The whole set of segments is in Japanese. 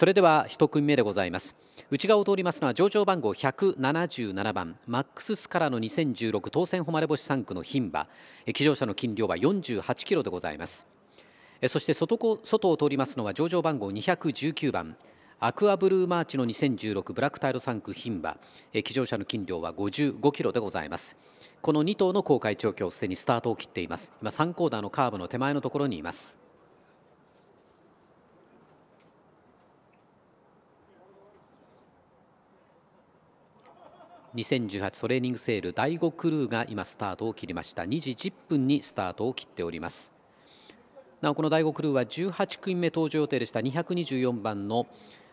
それでは1組目でございます内側を通りますのは上場番号177番マックススからの2016当選誉れ星3区の牝馬騎乗者の金量は48キロでございますそして外を通りますのは上場番号219番アクアブルーマーチの2016ブラックタイル3区牝馬騎乗者の金量は55キロでございますこの2頭の公開調教すでにスタートを切っています今3コーダーのカーブの手前のところにいます2018トレーニングセール第5クルーが今スタートを切りました2時10分にスタートを切っておりますなおこの第5クルーは18組目登場予定でした224番の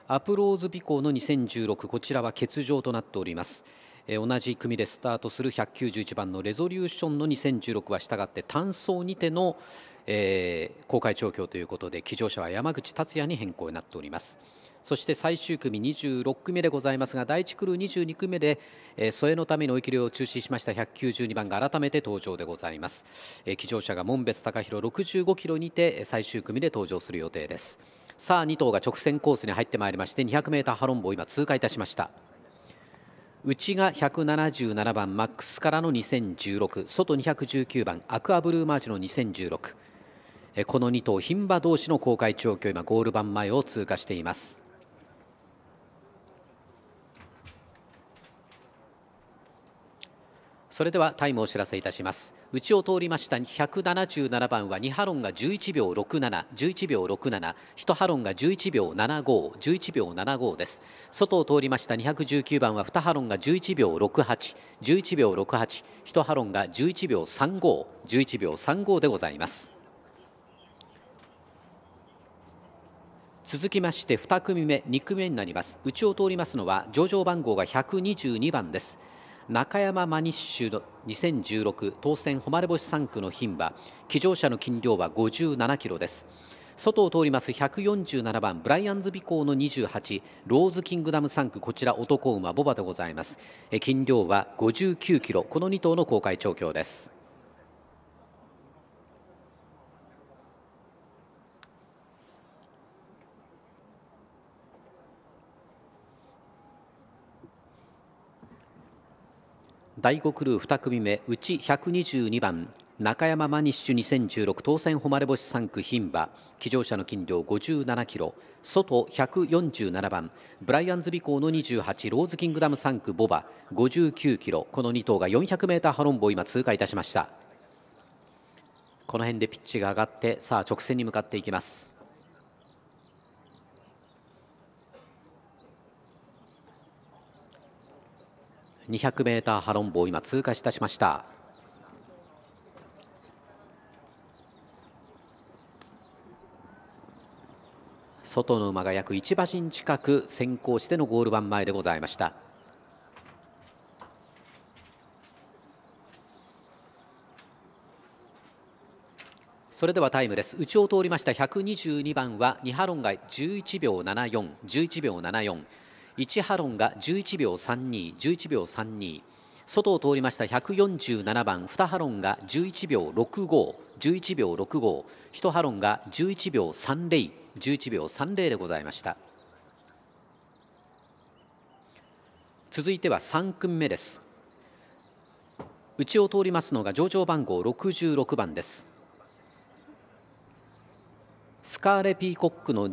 アプローズ尾行の2016こちらは欠場となっております同じ組でスタートする191番のレゾリューションの2016は従って単走にての、えー、公開調教ということで騎乗者は山口達也に変更になっております。そして最終組26組目でございますが第1クルー22組目で、えー、添えのための追い切りを中止しました192番が改めて登場でございます、えー、騎乗車が門別高弘65キロにて最終組で登場する予定ですさあ2頭が直線コースに入ってまいりまして2 0 0ーハロンボを今通過いたしました内が177番マックスからの2016外219番アクアブルーマーチの2016この2頭牝馬同士の公開調教今ゴール番前を通過していますそれではタイムをお知らせいたします内を通りました177番は2ハロンが11秒6711秒671ハロンが11秒7511秒75です外を通りました219番は2ハロンが11秒6811秒681ハロンが11秒3511秒35でございます続きまして2組目2組目になります内を通りますのは上場番号が122番です中山マニッシュ2016当選誉れ星3区の牝馬騎乗者の金量は57キロです外を通ります147番ブライアンズ・尾行ーの28ローズ・キングダム3区こちら男馬ボバでございます金量は59キロこの2頭の公開調教です第5クルー2組目うち122番中山マニッシュ2016当選誉れ星3区牝馬騎乗者の斤量57キロ外147番ブライアンズ尾行の28ローズキングダム3区ボバ59キロこの2頭が 400m ハロンボを今通過いたしましたこの辺でピッチが上がってさあ直線に向かっていきます2 0 0ーハロンボを今通過いたしました外の馬が約1馬身近く先行してのゴール板前でございましたそれではタイムです。内を通りました122番は2ハロンが11秒74、11秒74。1ハロンが11秒32、11秒32。外を通りました147番2ハロンが11秒65、11秒65、1ハロンが11秒30、11秒30でございました。続いては3組目です。内を通りますのが上場番号66番です。スカーレ・ピーコックの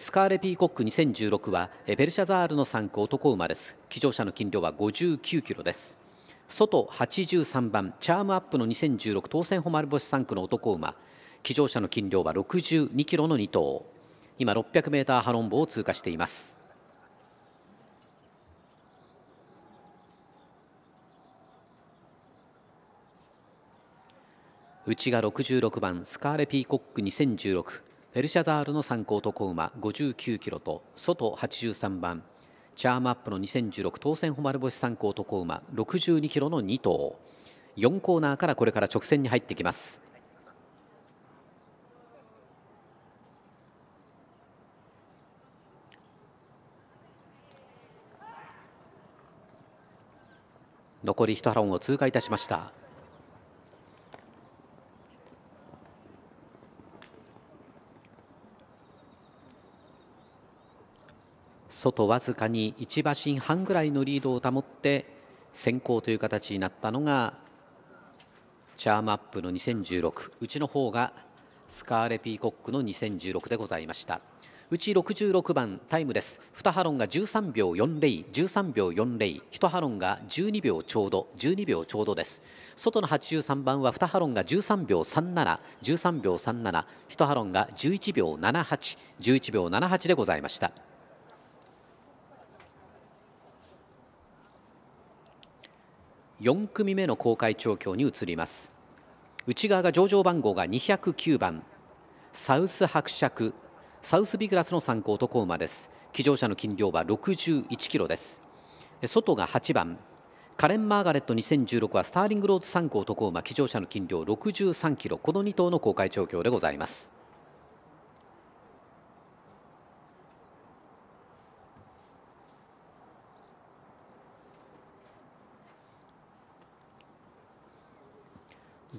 スカーレ・ピーコック2016はペルシャザールの産駒男馬です騎乗車の斤量は59キロです外83番チャームアップの2016当選ホマルボ星産駒の男馬騎乗車の斤量は62キロの2頭今6 0 0ーハロンボを通過しています内が66番スカーレ・ピーコック2016エルシャザールの参考と小馬59キロと外83番チャームアップの2016当選誉星参考と小馬62キロの2頭4コーナーからこれから直線に入ってきます残り1ハロンを通過いたしました。外わずかに1馬身半ぐらいのリードを保って先行という形になったのがチャームアップの2016うちの方がスカーレ・ピーコックの2016でございましたうち66番タイムです2ハロンが13秒4013秒401ハロンが12秒ちょうど12秒ちょうどです外の83番は2ハロンが13秒3 7 13秒371ハロンが11秒7811秒78でございました4組目の公開調教に移ります内側が上場番号が209番サウス伯爵サウスビグラスの参考と男馬です騎乗車の斤量は61キロです外が8番カレン・マーガレット2016はスターリングローズ参3校男馬騎乗車の斤量63キロこの2頭の公開調教でございます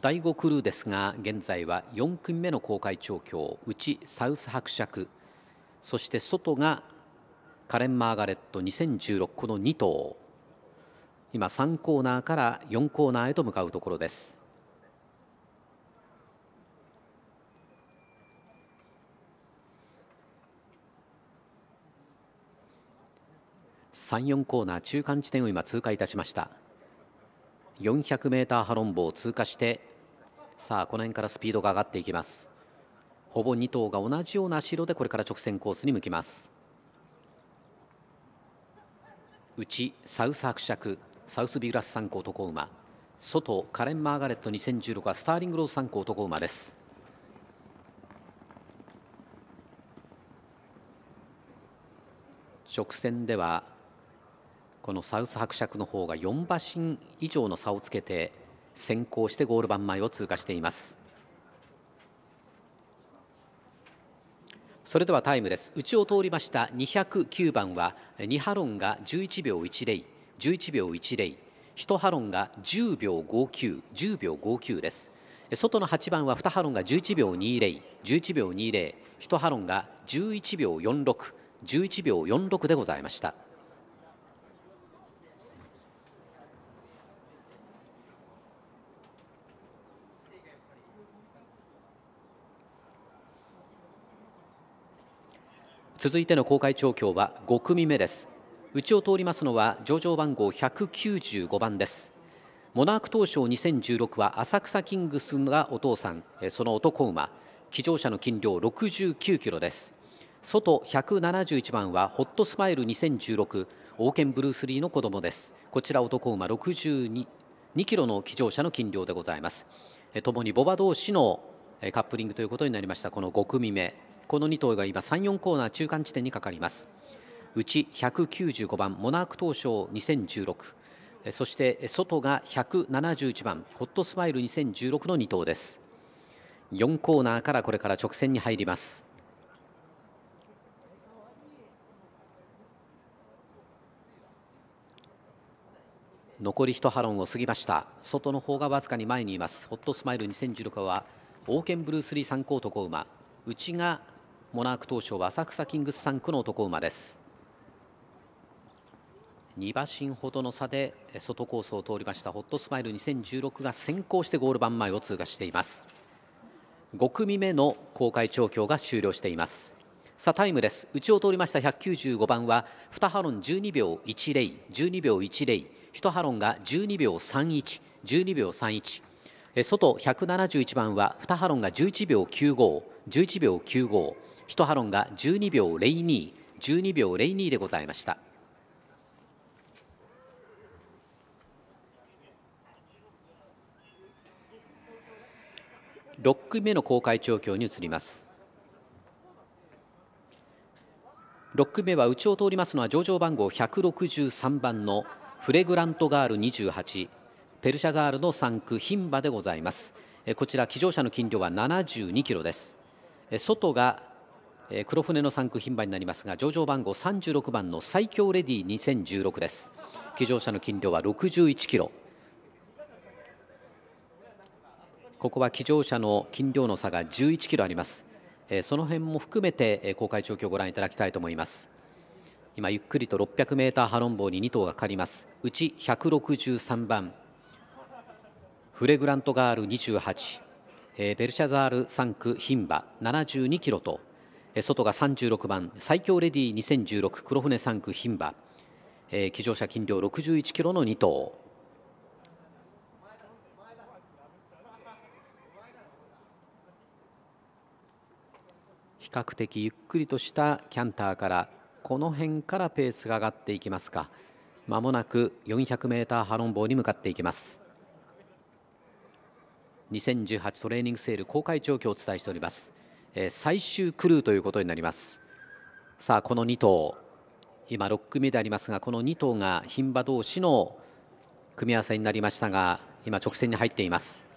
第5クルーですが現在は4組目の公開調教内サウス伯爵そして外がカレン・マーガレット2016この2頭今3コーナーから4コーナーへと向かうところです34コーナー中間地点を今通過いたしました。400m ハロンボを通過してさあこの辺からスピードが上がっていきますほぼ2頭が同じような白でこれから直線コースに向きます内サウス伯爵サウスビグラス3校男馬外カレン・マーガレット2016はスターリングローズ3校男馬です直線ではこのサウス伯爵の方が4馬身以上の差をつけて先行してゴール板前を通過していますそれではタイムです内を通りました209番は2ハロンが11秒1011 11秒10 1ハロンが10秒5910秒59です外の8番は2ハロンが11秒2011 11秒201ハロンが11秒4611秒46でございました続いての公開調教は5組目です内を通りますのは上場番号195番ですモナーク東証2016は浅草キングスがお父さんその男馬騎乗者の斤量69キロです外171番はホットスマイル2016王権ブルース・リーの子供ですこちら男馬62 2キロの騎乗者の斤量でございますともにボバ同士のカップリングということになりましたこの5組目この2頭が今34コーナー中間地点にかかりますうち195番モナーク東証2016そして外が171番ホットスマイル2016の2頭です4コーナーからこれから直線に入ります残り1ハロンを過ぎました外の方がわずかに前にいますホットスマイル2016は王権ブルース・リー3校と子馬内がモナーク当初は浅草キングス3区の男馬です2馬身ほどの差で外コースを通りましたホットスマイル2016が先行してゴール番前を通過しています5組目の公開調教が終了していますさあタイムです内を通りました195番は2ハロン12秒1012 12秒10 1ハロンが12秒3112 12秒31外171番は2ハロンが11秒9511秒95 1ハロンが12秒02、12秒02でございました。6組目の公開状況に移ります6組目は内を通りますのは上場番号163番のフレグラントガール28ペルシャザールの3区牝馬でございますこちら騎乗者の斤量は72キロです外がえー、黒船の3区牝馬になりますが上場番号36番の最強レディ2016です騎乗者の斤量は61キロここは騎乗者の斤量の差が11キロありますえー、その辺も含めて、えー、公開状況をご覧いただきたいと思います今ゆっくりと6 0 0ーハロンボーに2頭がかかりますうち163番フレグラントガール28、えー、ベルシャザール3区牝馬72キロと外が36番最強レディ2016黒船3区牝馬、え騎乗車金量61キロの2頭比較的ゆっくりとしたキャンターからこの辺からペースが上がっていきますかまもなく 400m ハロン棒に向かっていきます2018トレーニングセール公開状況をお伝えしておりますえ最終クルーということになりますさあこの2頭今6組目でありますがこの2頭が牝馬同士の組み合わせになりましたが今直線に入っています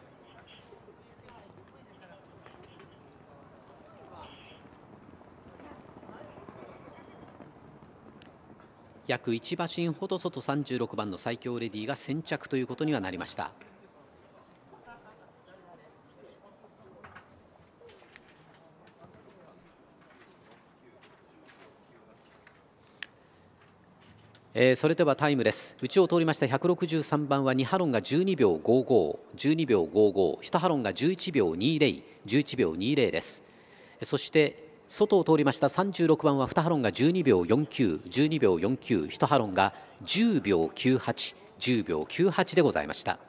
約1馬身ほど外36番の最強レディが先着ということにはなりました。えー、それではタイムです内を通りました163番は2ハロンが12秒5512秒551ハロンが11秒2011秒20ですそして外を通りました36番は2ハロンが12秒4912秒491ハロンが10秒9810秒98でございました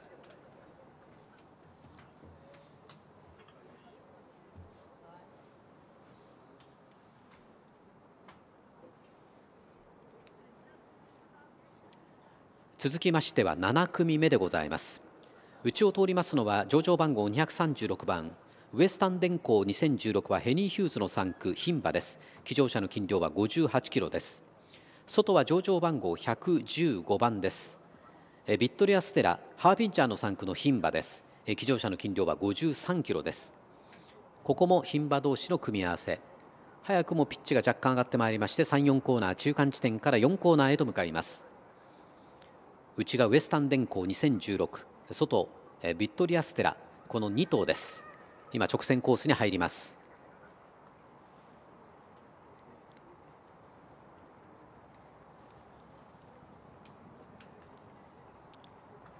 続きましては7組目でございますうちを通りますのは上場番号236番ウエスタン電工2016はヘニー・ヒューズの3区牝馬です騎乗者の斤量は58キロです外は上場番号115番ですえビットリア・ステラハービンチャーの3区の牝馬です騎乗者の斤量は53キロですここも牝馬同士の組み合わせ早くもピッチが若干上がってまいりまして34コーナー中間地点から4コーナーへと向かいます内がウエスタン電工2016外ビットリアステラこの2頭です今直線コースに入ります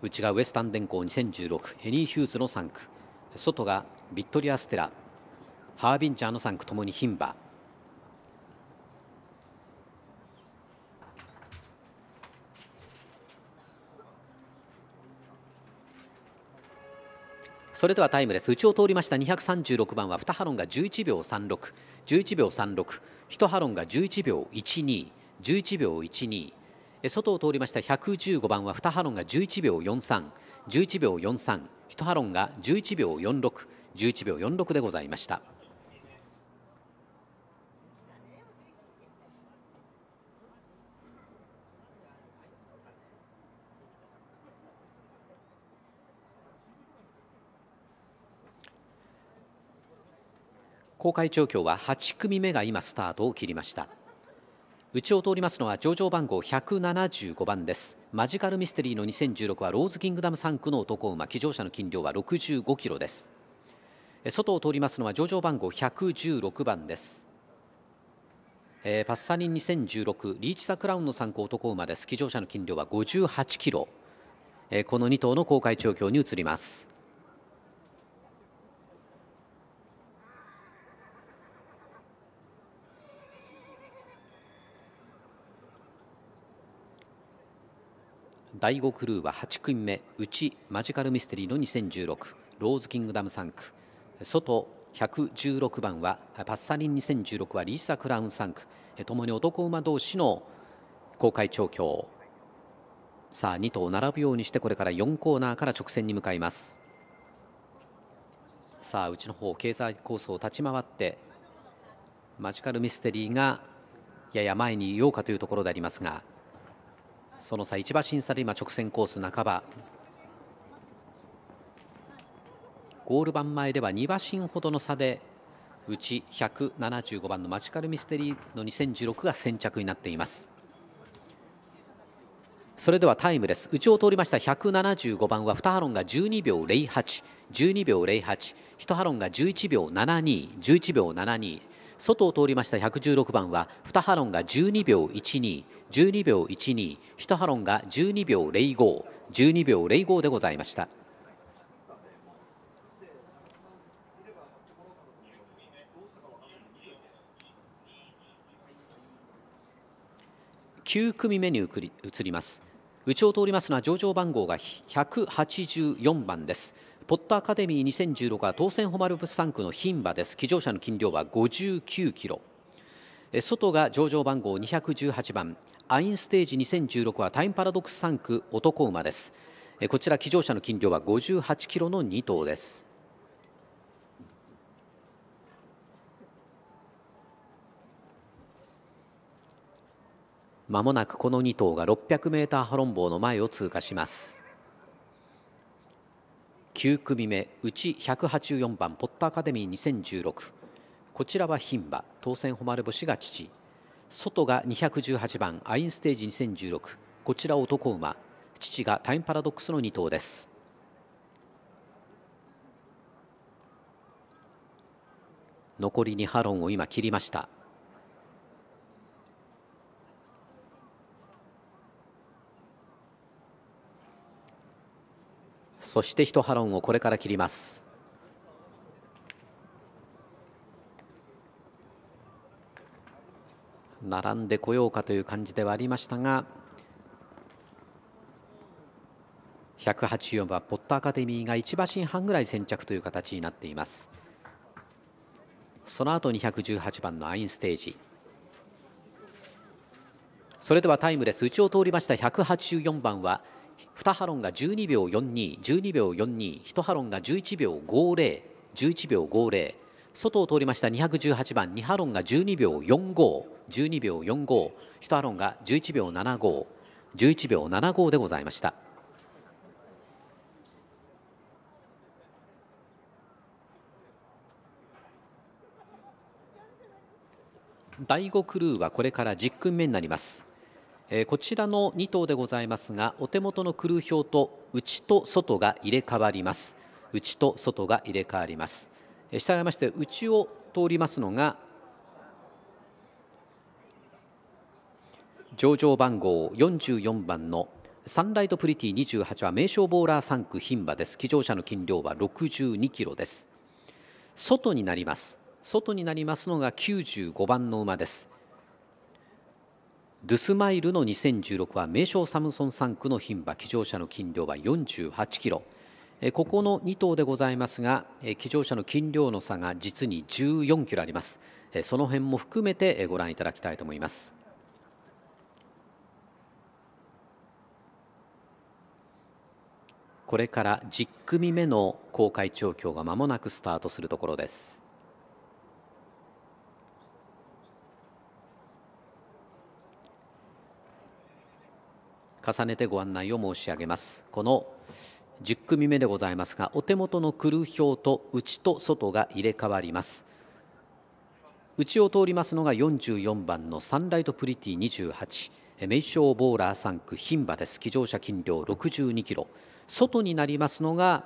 うちがウエスタン電工2016ヘニー・ヒューズの3区外がビットリア・ステラハービンジャーの3区ともに牝馬それではタイムです内を通りました236番は2ハロンが11秒3611秒361ハロンが11秒1211 11秒12外を通りました115番は2ハロンが11秒4311秒431ハロンが11秒4611秒46でございました。公開調教は8組目が今スタートを切りました内を通りますのは上場番号175番ですマジカルミステリーの2016はローズキングダム3区の男馬騎乗者の斤量は65キロです外を通りますのは上場番号116番ですえー、パッサニン2016リーチ・ザ・クラウンの参考男馬です騎乗者の斤量は58キロ、えー、この2頭の公開調教に移ります第5クルーは8組目うちマジカルミステリーの2016ローズキングダム3区外116番はパッサリン2016はリーサ・クラウン3区ともに男馬同士の公開調教さあ2頭並ぶようにしてこれから4コーナーから直線に向かいますさあうちの方経済構想を立ち回ってマジカルミステリーがやや前にいようかというところでありますがその差1馬審査で今直線コース半ばゴール板前では2馬身ほどの差でうち175番のマジカルミステリーの2016が先着になっていますそれではタイムです内を通りました175番は2ハロンが12秒0812秒081ハロンが11秒7211秒72外を通りました116番は2ハロンが12秒1212秒121ハロンが12秒0 5 12秒05でございました9組目に移ります内を通りますのは上場番号が184番ですポットアカデミー2016は当選ホマル誉る3区の牝馬です騎乗車の斤量は59キロ外が上場番号218番アインステージ2016はタイムパラドックス3区男馬ですこちら騎乗車の斤量は58キロの2頭ですまもなくこの2頭が600メーターハロンボーの前を通過します9組目うち184番ポッターアカデミー2016こちらは牝馬当選誉星が父外が218番アインステージ2016こちら男馬父がタイムパラドックスの2頭です残りに波論を今切りましたそして一波論をこれから切ります並んでこようかという感じではありましたが184番ポットアカデミーが1馬身半ぐらい先着という形になっていますその後218番のアインステージそれではタイムです内を通りました184番は「2ハロンが12秒42、12秒42、1ハロンが11秒50、11秒50、外を通りました218番、2ハロンが12秒45、12秒45、1ハロンが11秒75、11秒75でございました。第5クルーはこれから10組目になります。えこちらの2頭でございますがお手元のクルー表と内と外が入れ替わります内と外が入れ替わります、従いまして内を通りますのが上場番号44番のサンライトプリティ28は名称ボーラー3区牝馬です騎乗車の斤量は62キロです外になります外になりますのが95番の馬ですドゥスマイルの2016は名称サムソン3区の牝馬騎乗者の斤量は48キロここの2頭でございますが騎乗者の斤量の差が実に14キロありますその辺も含めてご覧いただきたいと思いますこれから10組目の公開調教がまもなくスタートするところです重ねてご案内を申し上げますこの10組目でございますがお手元のクルー表と内と外が入れ替わります内を通りますのが44番のサンライトプリティ28名称ボーラー3区牝馬です騎乗車金量62キロ外になりますのが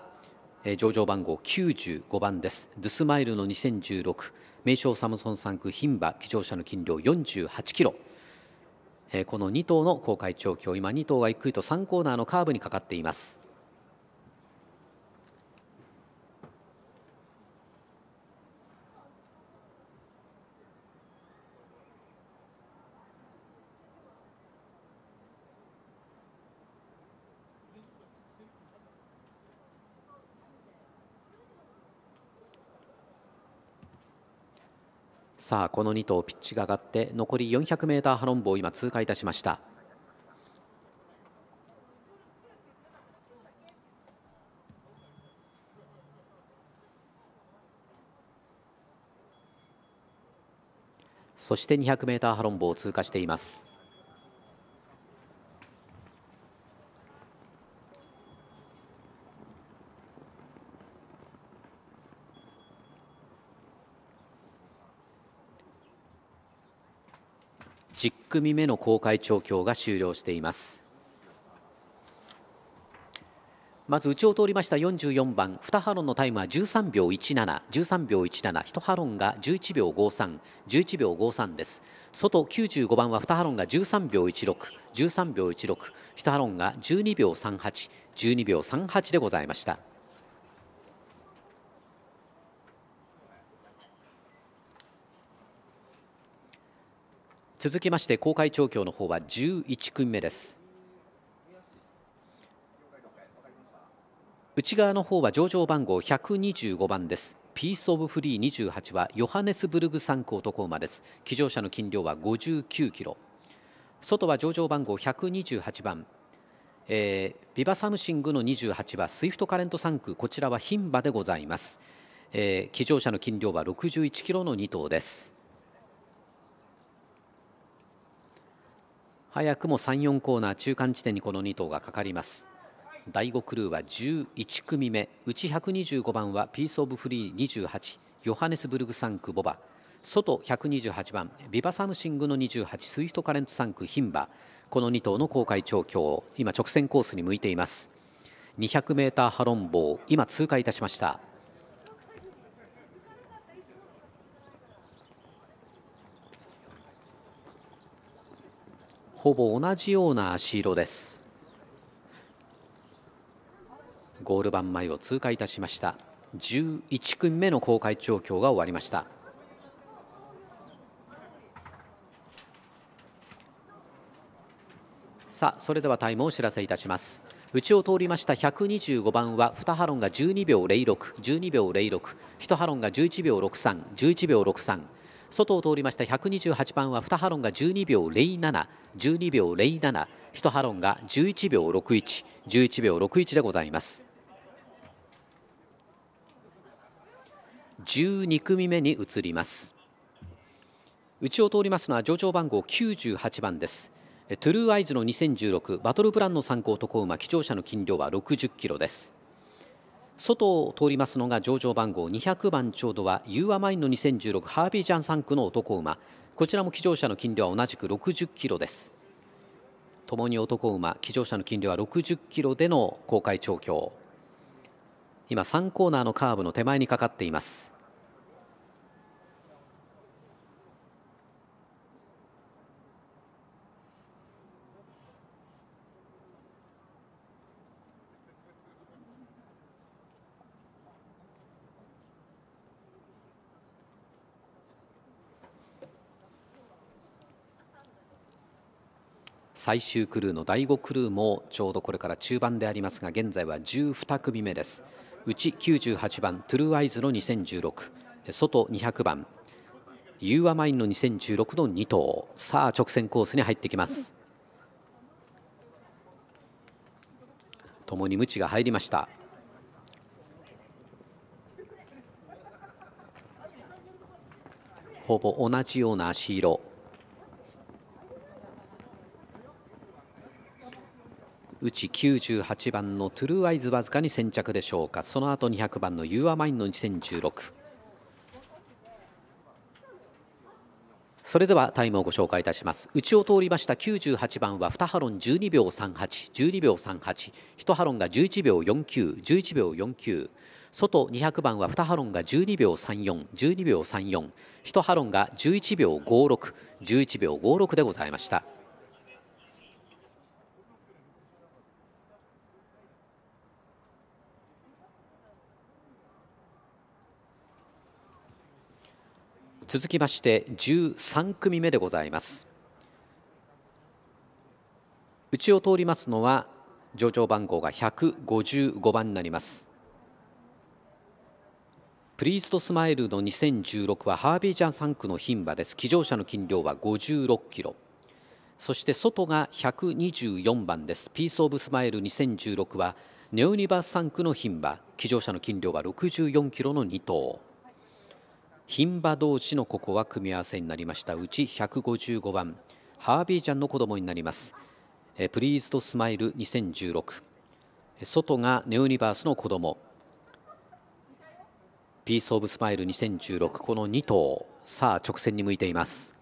上場番号95番ですドゥスマイルの2016名称サムソン3区牝馬騎乗車の金量48キロこの2頭の公開調教今2頭はゆっくりと3コーナーのカーブにかかっていますさあこの2頭ピッチが上がって残り 400m ハロンボを今通過いたしましたそして 200m ハロンボを通過しています1組目の公開調教が終了していますまず内を通りました44番2ハロンのタイムは13秒1713秒171ハロンが11秒5311秒53です外95番は2ハロンが13秒1613 13秒161ハロンが12秒3812秒38でございました続きまして公開調教の方は11組目です内側の方は上場番号125番ですピース・オブ・フリー28はヨハネスブルグ参考とコーマです騎乗者の斤量は59キロ外は上場番号128番、えー、ビバサムシングの28はスイフトカレント3区こちらは牝馬でございます、えー、騎乗者の斤量は61キロの2頭です早くも34コーナー中間地点にこの2頭がかかります第5クルーは11組目内ち125番はピース・オブ・フリー28ヨハネスブルグ産区ボバ外128番ビバサムシングの28スイフトカレント産区ンバこの2頭の公開調教今直線コースに向いています2 0 0ーハロン棒今通過いたしましたほぼ同じような足色ですゴール板前を通過いたしました11組目の公開調教が終わりましたさあそれではタイムをお知らせいたします内を通りました125番は2ハロンが12秒0612秒06 1ハロンが11秒6311秒63外を通りました128番は2ハロンが12秒0712秒07 1ハロンが11秒6111秒61でございます12組目に移ります内を通りますのは上場番号98番ですトゥルーアイズの2016バトルプランの参考とこ馬貴重者の斤量は60キロです外を通りますのが上場番号200番ちょうどはユーアマインの2016ハービージャン3区の男馬こちらも騎乗者の金量は同じく60キロですともに男馬騎乗者の金量は60キロでの公開調教今3コーナーのカーブの手前にかかっています最終クルーの第5クルーもちょうどこれから中盤でありますが現在は12組目ですうち98番トゥルーアイズの2016外200番ユーアマインの2016の2頭さあ直線コースに入ってきますともに無知が入りましたほぼ同じような足色うち98番のトゥルーアイズわずかに先着でしょうかその後200番のユーアマインの2016それではタイムをご紹介いたします内を通りました98番は2ハロン12秒3812秒381ハロンが11秒4911秒49外200番は2ハロンが12秒3412秒341ハロンが11秒5611秒56でございました。続きまして13組目でございます内を通りますのは上場番号が155番になりますプリーストスマイルの2016はハービージャン3区の牝馬です騎乗者の斤量は56キロそして外が124番ですピースオブスマイル2016はネオニバース3区の牝馬騎乗者の斤量は64キロの2頭牝馬同士のここは組み合わせになりましたうち155番ハービーちゃんの子供になりますプリーズとスマイル2016外がネオニバースの子供ピースオブスマイル2016この2頭さあ直線に向いています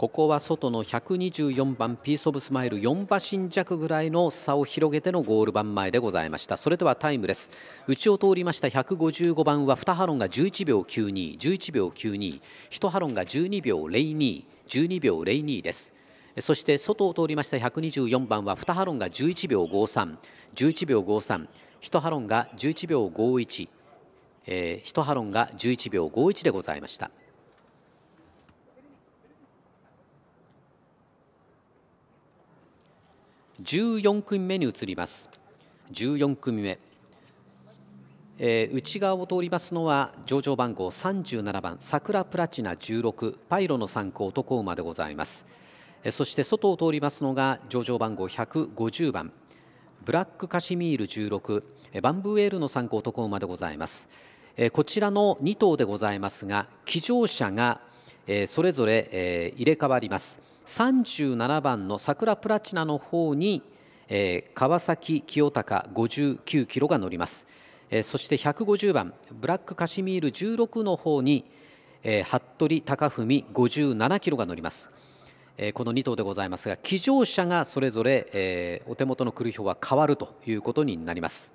ここは外の124番ピース・オブ・スマイル4馬身弱ぐらいの差を広げてのゴール番前でございましたそれではタイムです内を通りました155番は2ハロンが11秒9211秒92 1ハロンが12秒0212 12秒02ですそして外を通りました124番は2ハロンが11秒5311秒53 1ハロンが11秒51、えー、1ハロンが11秒51でございました14組目に移ります14組目、えー、内側を通りますのは上場番号37番桜プラチナ16パイロの参考男馬でございます、えそして外を通りますのが上場番号150番ブラックカシミール16、えバンブーエールの参考男馬でございます、えこちらの2頭でございますが騎乗者が、えそれぞれ、え入れ替わります37番の桜プラチナの方に、えー、川崎清隆59キロが乗ります、えー、そして150番ブラックカシミール16の方に、えー、服部貴文57キロが乗ります、えこの2頭でございますが騎乗者がそれぞれ、えお手元の来る表は変わるということになります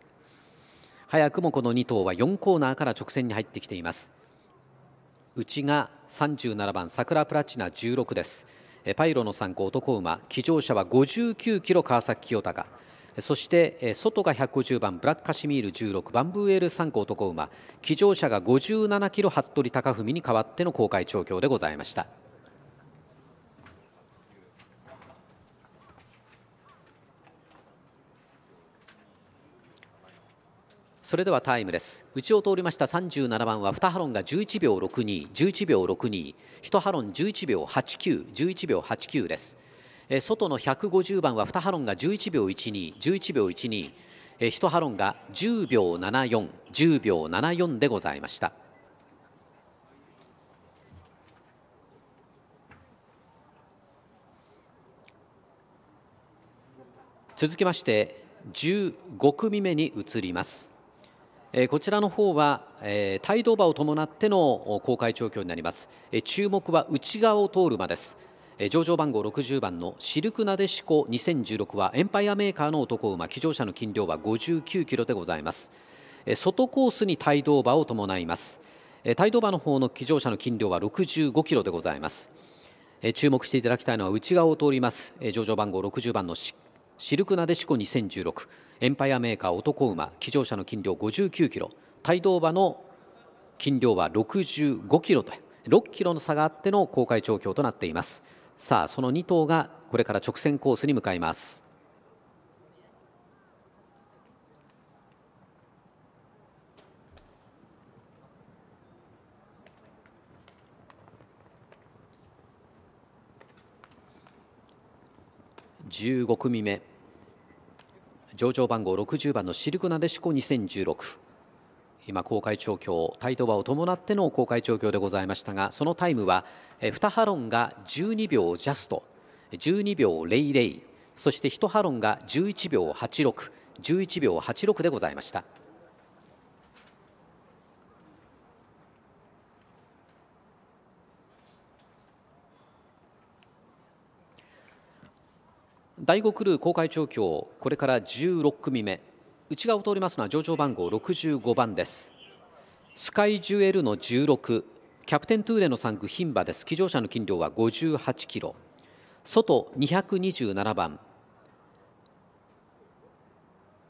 早くもこの2頭は4コーナーから直線に入ってきています内が37番桜プラチナ16ですパイロの参考男馬騎乗者は59キロ川崎清隆そして外が150番ブラックカシミール16バンブーエール3個男馬騎乗者が57キロ服部貴文に代わっての公開調教でございました。それではタイムです内を通りました37番は2ハロンが11秒6211秒621ハロン11秒8911秒89ですえ外の150番は2ハロンが11秒1211秒12え1ハロンが10秒7410秒74でございました続きまして15組目に移りますえこちらの方は、えー、帯同馬を伴っての公開調教になります、え注目は内側を通る馬です、え上場番号60番のシルクナデシコ2016はエンパイアメーカーの男馬騎乗者の金量は59キロでございます、え外コースに帯同馬を伴います、え帯同馬の方の騎乗者の金量は65キロでございます注目していただきたいのは内側を通ります上場番号60番のシシルクなでしこ2016エンパイアメーカー男馬騎乗者の斤量59キロ帯同馬の斤量は65キロと6キロの差があっての公開調教となっていますさあその2頭がこれから直線コースに向かいます15組目上場番号60番のシルク・なでしこ2016今公開調教タイトバを伴っての公開調教でございましたがそのタイムは2ハロンが12秒ジャスト12秒00そして1ハロンが11秒8611秒86でございました。第5クルー公開調教これから16組目内側を通りますのは上場番号65番ですスカイジュエルの16キャプテントゥーレの3区牝馬です騎乗者の斤量は58キロ外227番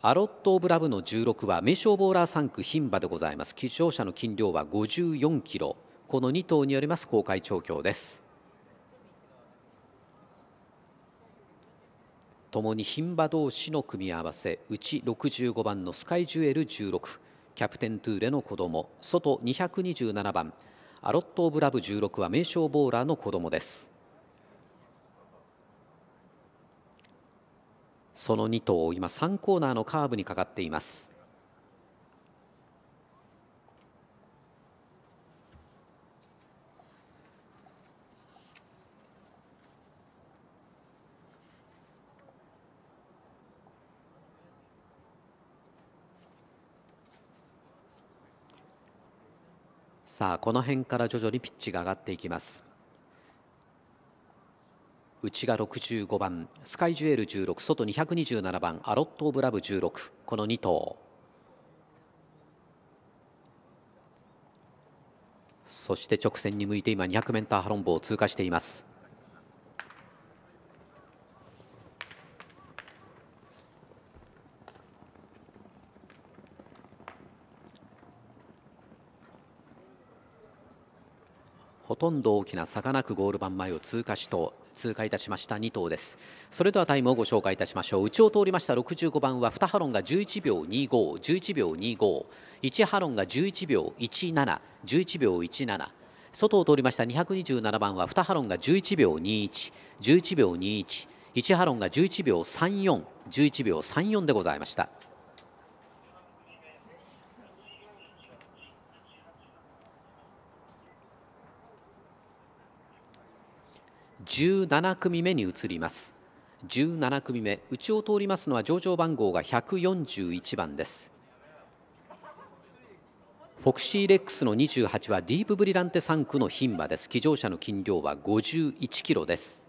アロット・オブ・ラブの16は名勝ボーラー3区牝馬でございます騎乗者の斤量は54キロこの2頭によります公開調教ですともに牝馬同士の組み合わせうち65番のスカイジュエル16キャプテントゥーレの子供外227番アロット・オブ・ラブ16は名勝ボーラーの子供ですその2頭今3コーナーのカーブにかかっていますさあこの辺から徐々にピッチが上がっていきます内が65番スカイジュエル16外227番アロット・オブ・ラブ16この2頭そして直線に向いて今200メーターハロンボを通過していますほとんど大きな差がなくゴール板前を通過しと通過いたしました2頭ですそれではタイムをご紹介いたしましょう内を通りました65番は2ハロンが11秒2511秒251ハロンが11秒1711秒17外を通りました227番は2ハロンが11秒2 1 1秒211ハロンが11秒3411秒34でございました。17組目に移ります17組目内を通りますのは上場番号が141番ですフォクシーレックスの28はディープブリランテ3区の牝馬です騎乗車の斤量は51キロです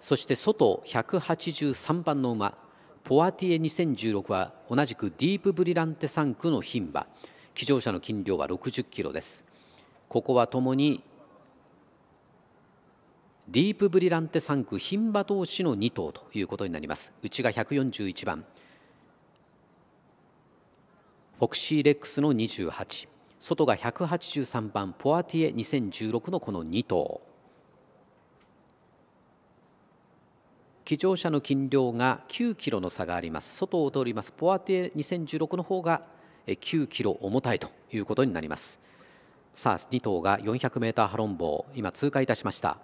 そして外183番の馬ポアティエ2016は同じくディープブリランテ3区の牝馬騎乗車の斤量は60キロですここはともにディープブリランテ3区牝馬投手の2頭ということになります内が141番フォクシーレックスの28外が183番ポアティエ2016のこの2頭騎乗者の斤量が9キロの差があります外を通りますポアティエ2016の方が9キロ重たいということになりますさあ2頭が400メーターハロンボー今通過いたしました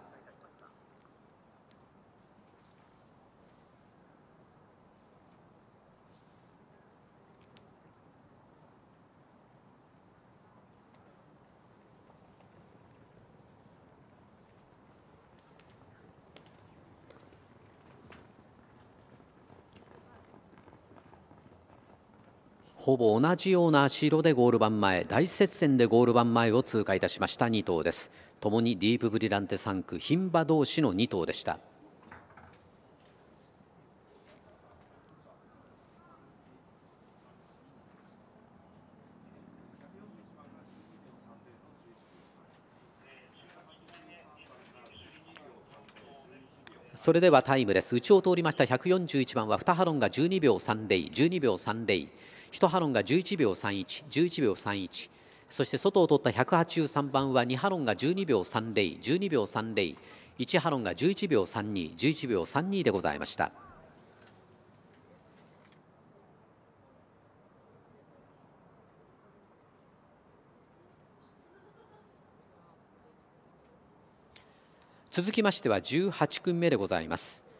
ほぼ同じような足色でゴール板前大接戦でゴール板前を通過いたしました2頭ですともにディープブリランテ3区牝馬同士の2頭でしたそれではタイムです内を通りました141番はタハロンが12秒3012秒30 1ハロンが11秒31、11秒31。そして外を取った183番は2ハロンが12秒30、12秒30、1ハロンが11秒32、11秒32でございました。続きましては18組目でございます。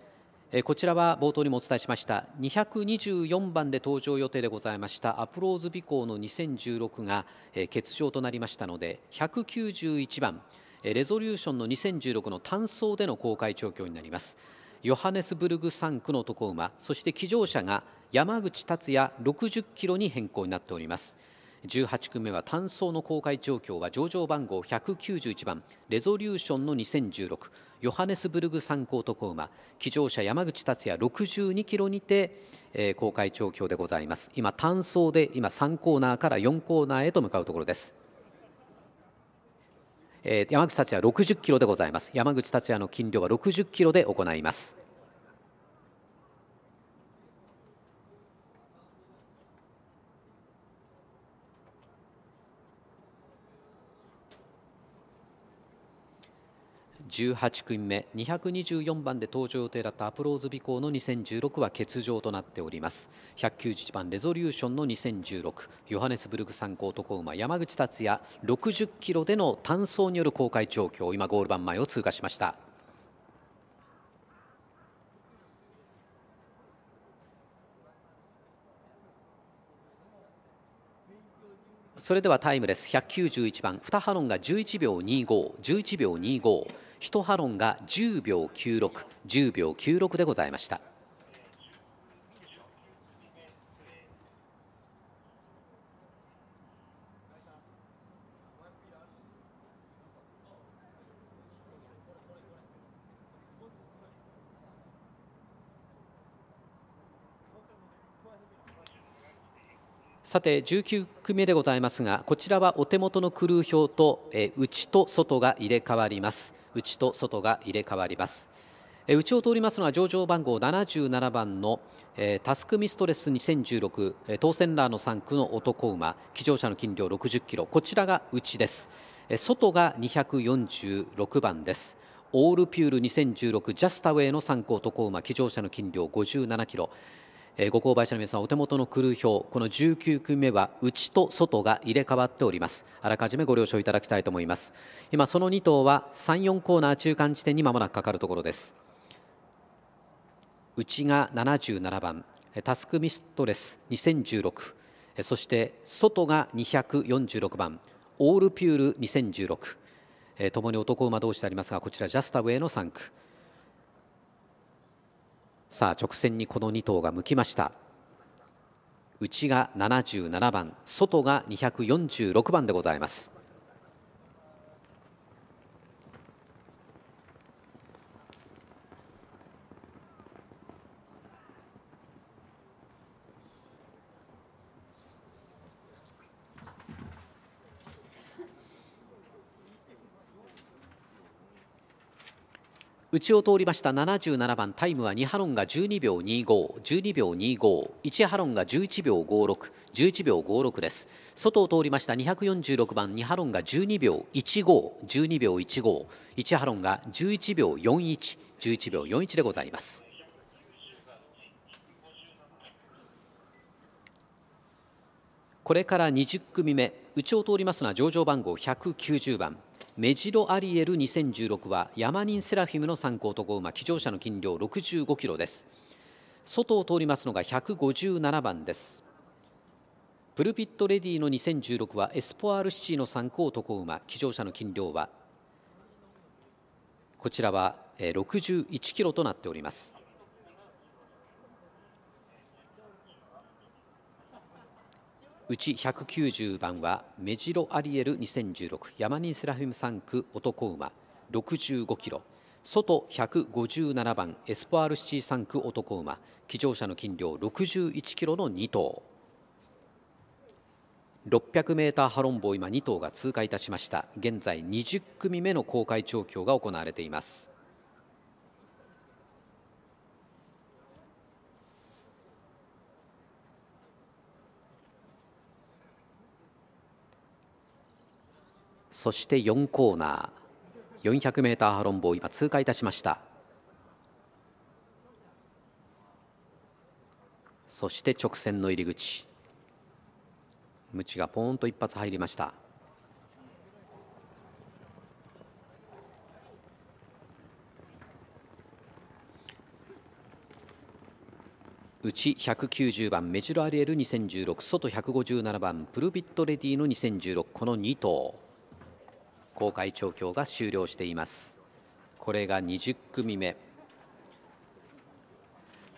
こちらは冒頭にもお伝えしました224番で登場予定でございましたアプローズ尾行の2016が欠場となりましたので191番レゾリューションの2016の単走での公開調教になりますヨハネスブルグ3区の男馬そして騎乗者が山口達也60キロに変更になっております。18組目は単走の公開状況は上場番号191番レゾリューションの2016ヨハネスブルグ参考と馬騎乗者山口達也62キロにて、えー、公開状況でございます今単走で今3コーナーから4コーナーへと向かうところですえー、山口達也60キロでございます山口達也の筋量は60キロで行います18組目224番で登場予定だったアプローズ尾行の2016は欠場となっております191番レゾリューションの2016ヨハネスブルク参考男馬山口達也60キロでの単走による公開調教今ゴール板前を通過しましたそれではタイムです191番フタハロンが11秒2511秒25 1ハロンが10秒9610秒96でございました。さて19組目でございますがこちらはお手元のクルー表と、え内と外が入れ替わります内と外が入れ替わりますえ内を通りますのは上場番号77番の、えタスクミストレス2016、え当選ラーの3区の男馬騎乗者の金量60キロこちらが内です、え外が246番ですオールピュール2016ジャスタウェイの3区男馬騎乗者の金量57キロえー、ご購買者の皆さんお手元のクルー表この19組目は内と外が入れ替わっておりますあらかじめご了承いただきたいと思います今その2頭は34コーナー中間地点にまもなくかかるところです内が77番タスクミストレス2016そして外が246番オールピュール2016ともに男馬同士でありますがこちらジャスタウェイの3区さあ直線にこの2頭が向きました内が77番外が246番でございます内を通りました77番タイムは2ハロンが12秒2512秒251ハロンが11秒5611秒56です外を通りました246番2ハロンが12秒1512秒151ハロンが11秒4111秒41でございますこれから20組目内を通りますのは上場番号190番メジロアリエル2016はヤマニンセラフィムの参考と子馬騎乗者の斤量65キロです外を通りますのが157番ですプルピットレディの2016はエスポアールシティの参考と子馬騎乗者の斤量はこちらは61キロとなっておりますうち190番はメジロアリエル2016ヤマニンセラフィム3区男馬65キロ外157番エスポアールシティ3区男馬騎乗者の斤量61キロの2頭 600m ハロンボを今2頭が通過いたしました現在20組目の公開調教が行われていますそして4コーナー 400m ハロンボを今通過いたしましたそして直線の入り口ムチがポーンと一発入りましたうち190番メジュラーエル2016外157番プルビットレディの2016この2頭公開調教が終了していますこれが20組目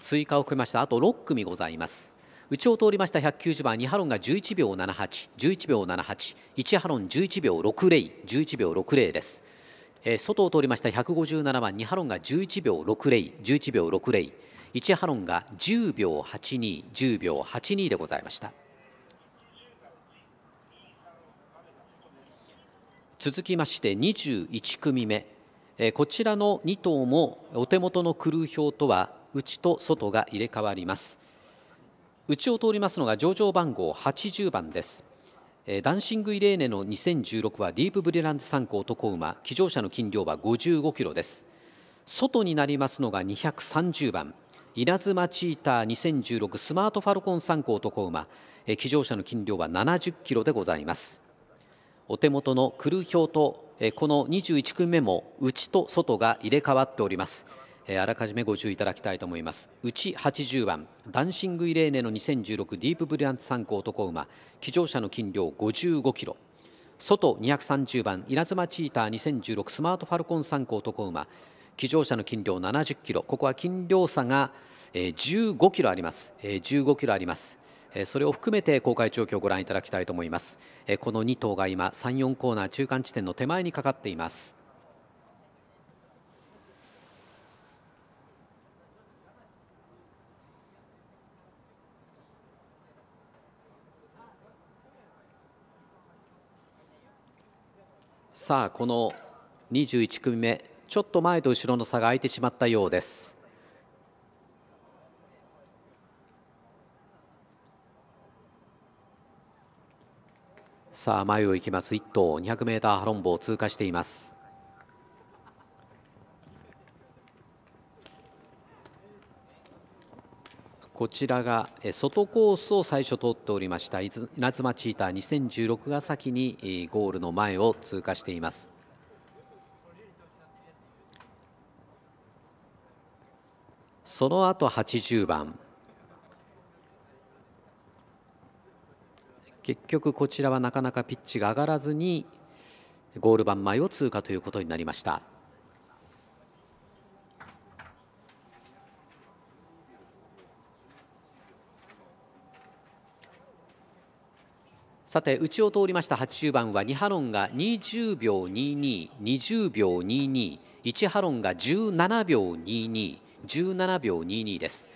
追加を含めましたあと6組ございます内を通りました190番2ハロンが11秒781秒781ハロン11秒6011秒60ですえ外を通りました157番2ハロンが11秒6011秒601ハロンが10秒8210秒82でございました。続きまして21組目えこちらの2頭もお手元のクルー表とは内と外が入れ替わります内を通りますのが上場番号80番ですえダンシング・イレーネの2016はディープブリランズ3個男馬騎乗者の斤量は55キロです外になりますのが230番稲妻チーター2016スマートファルコン3個男馬騎乗者の斤量は70キロでございますお手元のクルー表とこの21組目も内と外が入れ替わっております。あらかじめご注意いただきたいと思います。内80番、ダンシングイレーネの2016ディープブリアント参考男馬、騎乗者の斤量55キロ。外230番、稲妻チーター2016スマートファルコン参考男馬、騎乗者の斤量70キロ。ここは斤量差が15キロあります。15キロあります。それを含めて公開状況をご覧いただきたいと思いますこの2頭が今34コーナー中間地点の手前にかかっていますさあこの21組目ちょっと前と後ろの差が空いてしまったようですさあ前を行きます1頭 200m ハロンボを通過していますこちらが外コースを最初通っておりました稲妻チーター2016が先にゴールの前を通過していますその後80番結局こちらはなかなかピッチが上がらずにゴール板前を通過ということになりました。さて内を通りました80番は2ハロンが20秒2220秒221ハロンが17秒2217秒22です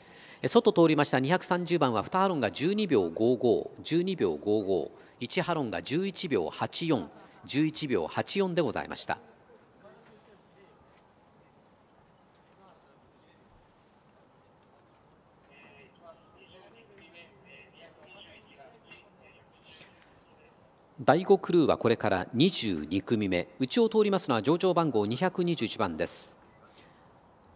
外通りました230番は2ハロンが12秒55、12秒55、1ハロンが11秒84、11秒84でございました。第5クルーはこれから22組目内を通りますのは上場番号221番です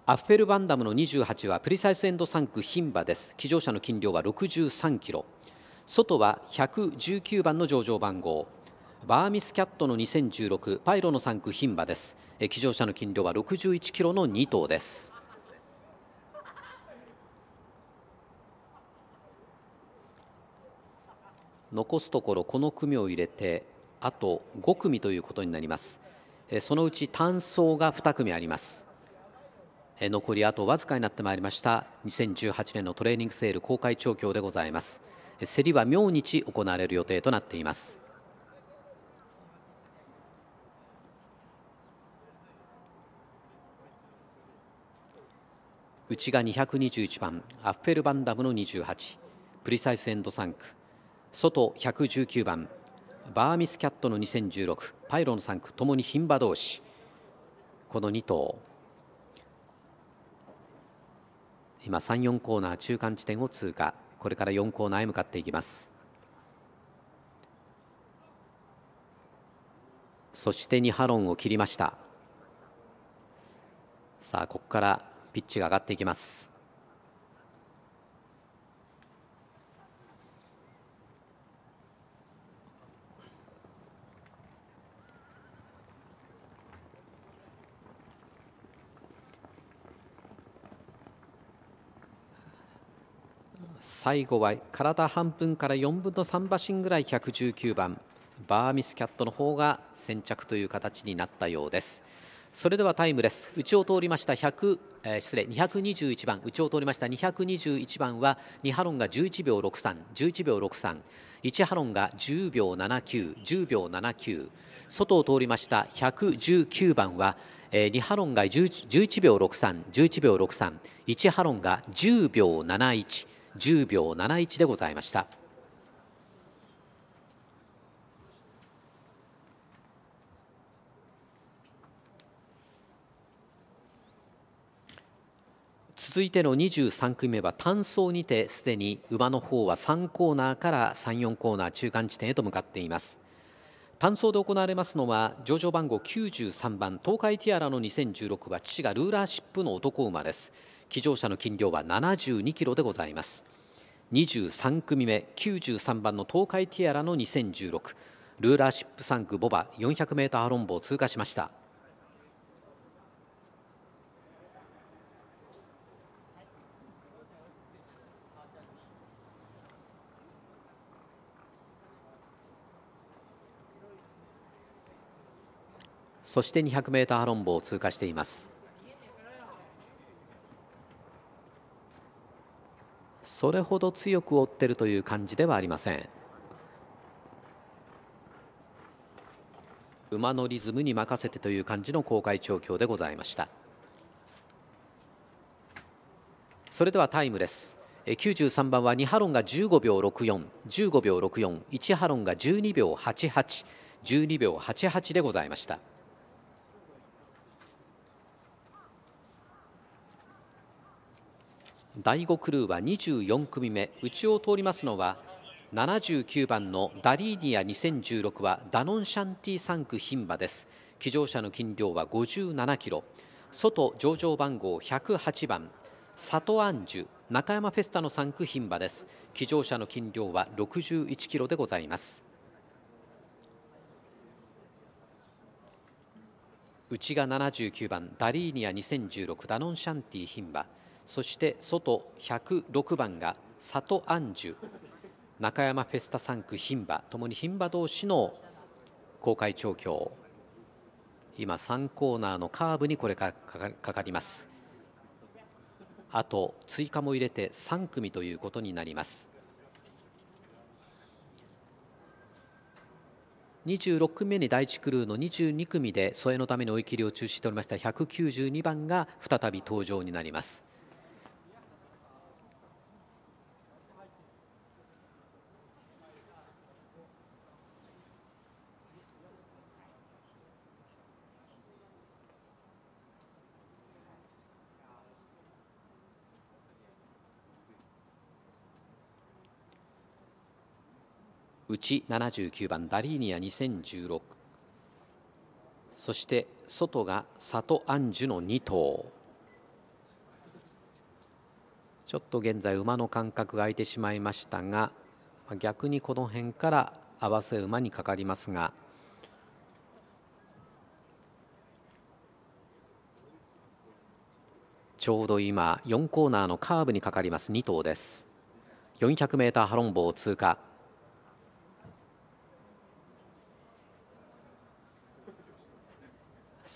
アッフェルバンダムの28はプリサイスエンド3区牝馬です騎乗車の斤量は63キロ外は119番の上場番号バーミスキャットの2016パイロの3区牝馬です騎乗車の斤量は61キロの2頭です残すところこの組を入れてあと5組ということになりますそのうち単走が2組あります残りあとわずかになってまいりました2018年のトレーニングセール公開調教でございます競りは明日行われる予定となっています内が221番アッフェルバンダムの28プリサイスエンドサンク外119番バーミスキャットの2016パイロン3区ともに牝馬同士この2頭今34コーナー中間地点を通過これから4コーナーへ向かっていきますそして2ハロンを切りましたさあここからピッチが上がっていきます最後は体半分から4分の3馬身ぐらい119番バーミスキャットの方が先着という形になったようですそれではタイムです内を通りました100、えー、失礼221番内を通りました221番は2ハロンが11秒6311秒631ハロンが10秒7910秒79外を通りました119番はえー、2ハロンが11秒631秒631ハロンが10秒71 10秒71でございました。続いての23組目は単走にてすでに馬の方は3コーナーから34コーナー中間地点へと向かっています単走で行われますのは上場番号93番東海ティアラの2016は父がルーラーシップの男馬です騎乗者の斤量は72キロでございます23組目93番の東海ティアラの2016ルーラーシップ3区ボバ 400m ハロンボを通過しましたそして 200m ハロンボを通過していますそれほど強く追ってるという感じではありません馬のリズムに任せてという感じの公開調教でございましたそれではタイムです93番は2ハロンが15秒6415秒641ハロンが12秒8812秒88でございました第5クルーは24組目内を通りますのは79番のダリーニア2016はダノンシャンティ3区牝馬です騎乗者の斤量は57キロ外上場番号108番里安ュ中山フェスタの3区牝馬です騎乗者の斤量は61キロでございます内が79番ダリーニア2016ダノンシャンティ牝馬そして外106番が里安寿中山フェスタ3区牝馬ともに牝馬同士の公開調教今3コーナーのカーブにこれからかかりますあと追加も入れて3組ということになります26組目に第1クルーの22組で添えのために追い切りを中止しておりました192番が再び登場になりますうち79番ダリーニア2016そして外がサトアンジュの2頭ちょっと現在馬の間隔が空いてしまいましたが逆にこの辺から合わせ馬にかかりますがちょうど今4コーナーのカーブにかかります2頭です4 0 0ーハロンボを通過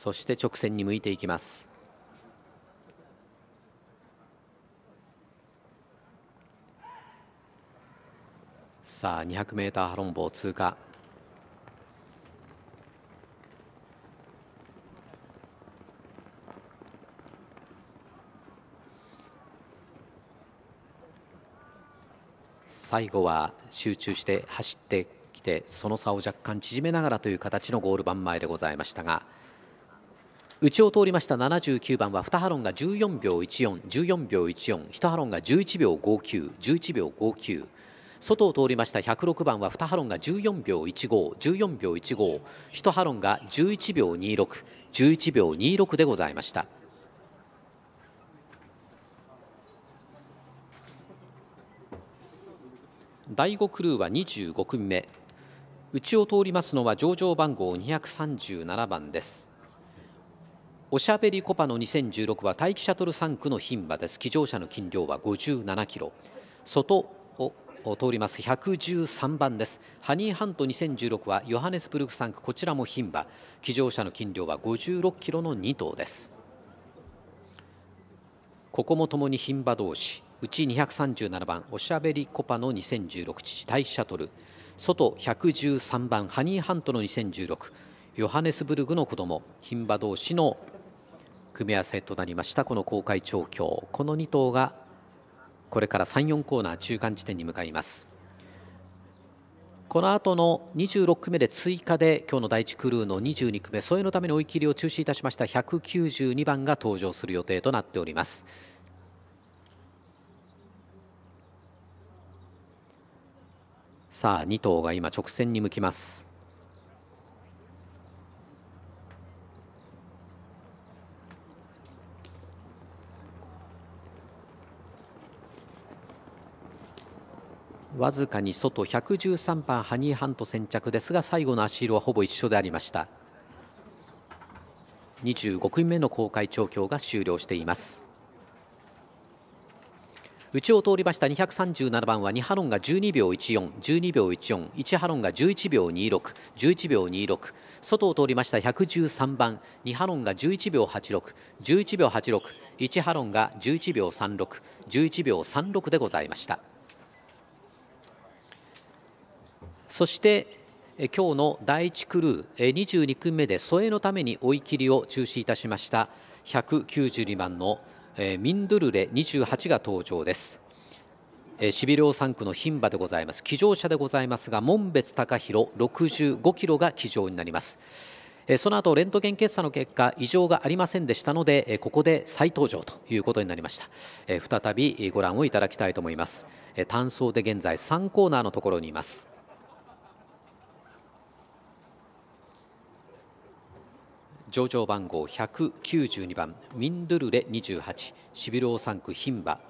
そして直線に向いていきますさあ2 0 0ーハロンボを通過最後は集中して走ってきてその差を若干縮めながらという形のゴール盤前でございましたが。内を通りました79番は2ハロンが14秒1414 1秒141ハロンが11秒5911秒59外を通りました106番は2ハロンが14秒1514秒151ハロンが11秒2611秒26でございました。第5クルーは25組目内を通りますのは上場番号237番です。おしゃべりコパの2016は待機シャトル3区の牝馬です騎乗車の斤量は57キロ外を通ります113番ですハニーハント2016はヨハネスブルク3区こちらも牝馬騎乗車の斤量は56キロの2頭ですここもともに牝馬同士うち237番おしゃべりコパの2016父大シャトル外113番ハニーハントの2016ヨハネスブルグの子供牝馬同士の組み合わせとなりましたこの公開調教この2頭がこれから34コーナー中間地点に向かいますこの後の26区目で追加で今日の第1クルーの22組目添えのために追い切りを中止いたしました192番が登場する予定となっておりますさあ2頭が今直線に向きますわずかに外113番ハニーハント先着ですが最後の足色はほぼ一緒でありました25組目の公開調教が終了しています内を通りました237番は2ハロンが12秒1412秒141ハロンが11秒2611秒26外を通りました113番2ハロンが11秒8611秒861ハロンが11秒3611秒36でございました。そして今日の第一クルー22組目で添えのために追い切りを中止いたしました192番のミンドゥルレ28が登場ですシビリオ3区の牝馬でございます騎乗車でございますが門別高弘65キロが騎乗になりますその後レントゲン検査の結果異常がありませんでしたのでここで再登場ということになりました再びご覧をいただきたいと思います単走で現在3コーナーのところにいます上場番号192番ミンドゥルレ28シビロー3区牝馬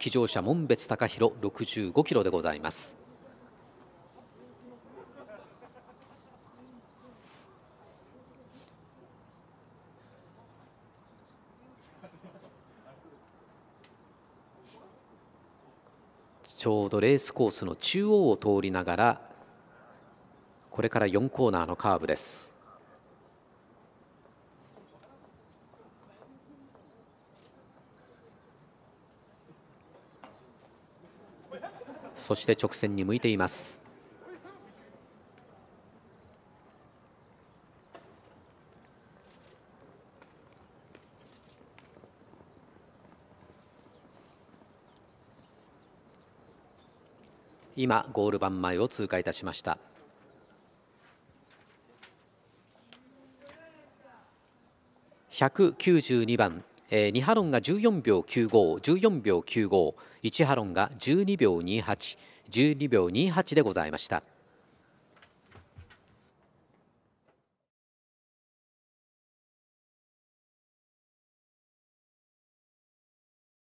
騎乗者門別隆弘65キロでございますちょうどレースコースの中央を通りながらこれから4コーナーのカーブです。そして直線に向いています今ゴール板前を通過いたしました192番えー、2ハロンが14秒9514秒951ハロンが12秒2812秒28でございました。